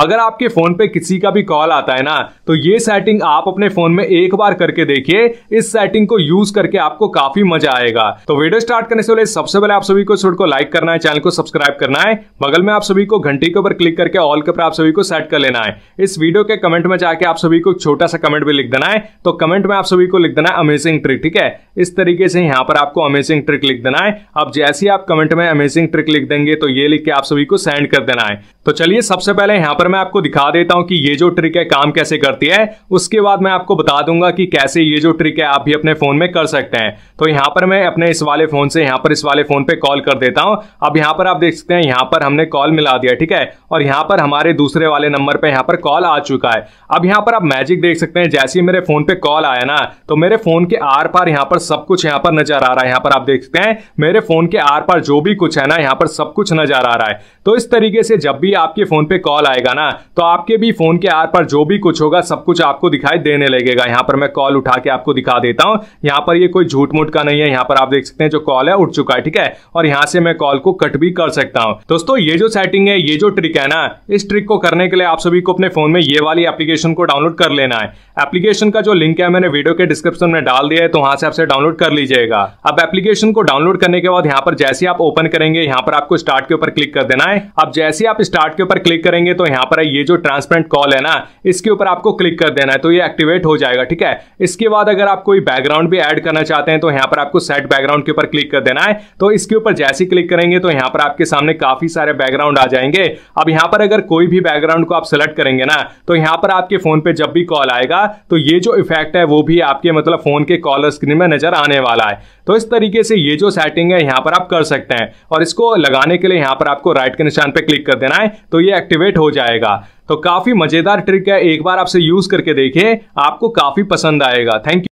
अगर आपके फोन पे किसी का भी कॉल आता है ना तो ये सेटिंग आप अपने फोन में एक बार करके देखिए इस सेटिंग को यूज करके आपको काफी मजा आएगा तो वीडियो स्टार्ट करने से पहले सबसे पहले आप सभी को इस को लाइक करना है चैनल को सब्सक्राइब करना है बगल में आप सभी को घंटी के ऊपर क्लिक करके ऑल के ऊपर आप सभी को सेट कर लेना है इस वीडियो के कमेंट में जाके आप सभी को छोटा सा कमेंट भी लिख देना है तो कमेंट में आप सभी को लिख देना है अमेजिंग ट्रिक ठीक है इस तरीके से यहाँ पर आपको अमेजिंग ट्रिक लिख देना है अब जैसे ही आप कमेंट में अमेजिंग ट्रिक लिख देंगे तो ये लिख के आप सभी को सेंड कर देना है तो चलिए सबसे पहले यहाँ पर पर मैं आपको दिखा देता हूं कि ये जो ट्रिक है काम कैसे करती है उसके बाद मैं आपको बता दूंगा कि कैसे ये जो ट्रिक है आप भी अपने फोन में कर सकते हैं तो यहां पर मैं अपने इस वाले फोन से यहां पर इस वाले फोन पे कॉल कर देता हूं अब यहां पर आप देख सकते हैं यहां पर हमने कॉल मिला दिया ठीक है और यहां पर हमारे दूसरे वाले नंबर पर यहां पर कॉल आ चुका है अब यहां पर आप मैजिक देख सकते हैं जैसे ही मेरे फोन पे कॉल आया ना तो मेरे फोन के आर पार यहां पर सब कुछ यहां पर नजर आ रहा है यहां पर आप देख सकते हैं मेरे फोन के आर पार जो भी कुछ है ना यहां पर सब कुछ नजर आ रहा है तो इस तरीके से जब भी आपके फोन पे कॉल आएगा लगेगा ना तो आपके भी फोन के आर पर जो भी कुछ होगा सब कुछ आपको दिखाई देने लगेगा यहाँ पर मैं कॉल उठा के आपको दिखा देता हूँ यहाँ पर ये कोई झूठ मूठ का नहीं है यहाँ पर आप देख सकते हैं जो कॉल है उठ चुका है ठीक है और यहाँ से मैं कॉल को कट भी कर सकता हूँ दोस्तों ये जो सेटिंग है ये जो ट्रिक है ना इस ट्रिक को करने के लिए आप सभी को अपने फोन में ये वाली एप्लीकेशन को डाउनलोड कर लेना है एप्लीकेशन का जो लिंक है मैंने वीडियो के डिस्क्रिप्शन में डाल दिया है तो वहां से आपसे डाउनलोड कर लीजिएगा अब एप्लीकेशन को डाउनलोड करने के बाद यहाँ पर जैसे आप ओपन करेंगे यहाँ पर आपको स्टार्ट के ऊपर क्लिक कर देना है अब जैसे आप स्टार्ट के ऊपर क्लिक करेंगे तो यहाँ यहाँ पर है ये जो ट्रांसपेरेंट कॉल है ना इसके ऊपर आपको क्लिक कर देना है तो ये एक्टिवेट हो जाएगा ठीक है इसके बाद अगर आप कोई बैकग्राउंड भी ऐड करना चाहते हैं तो यहाँ पर आपको सेट बैकग्राउंड के ऊपर क्लिक कर देना है तो इसके ऊपर जैसे ही क्लिक करेंगे तो यहाँ पर आपके सामने काफी सारे बैकग्राउंड आ जाएंगे अब यहाँ पर अगर कोई भी बैकग्राउंड को आप सेलेक्ट करेंगे ना तो यहाँ पर आपके फोन पे जब भी कॉल आएगा तो ये जो इफेक्ट है वो भी आपके मतलब फोन के कॉलर स्क्रीन में नजर आने वाला है तो इस तरीके से ये जो सेटिंग है यहाँ पर आप कर सकते हैं और इसको लगाने के लिए यहाँ पर आपको राइट के निशान पर क्लिक कर देना है तो ये एक्टिवेट हो जाएगा जाएगा तो काफी मजेदार ट्रिक है एक बार आपसे यूज करके देखें आपको काफी पसंद आएगा थैंक यू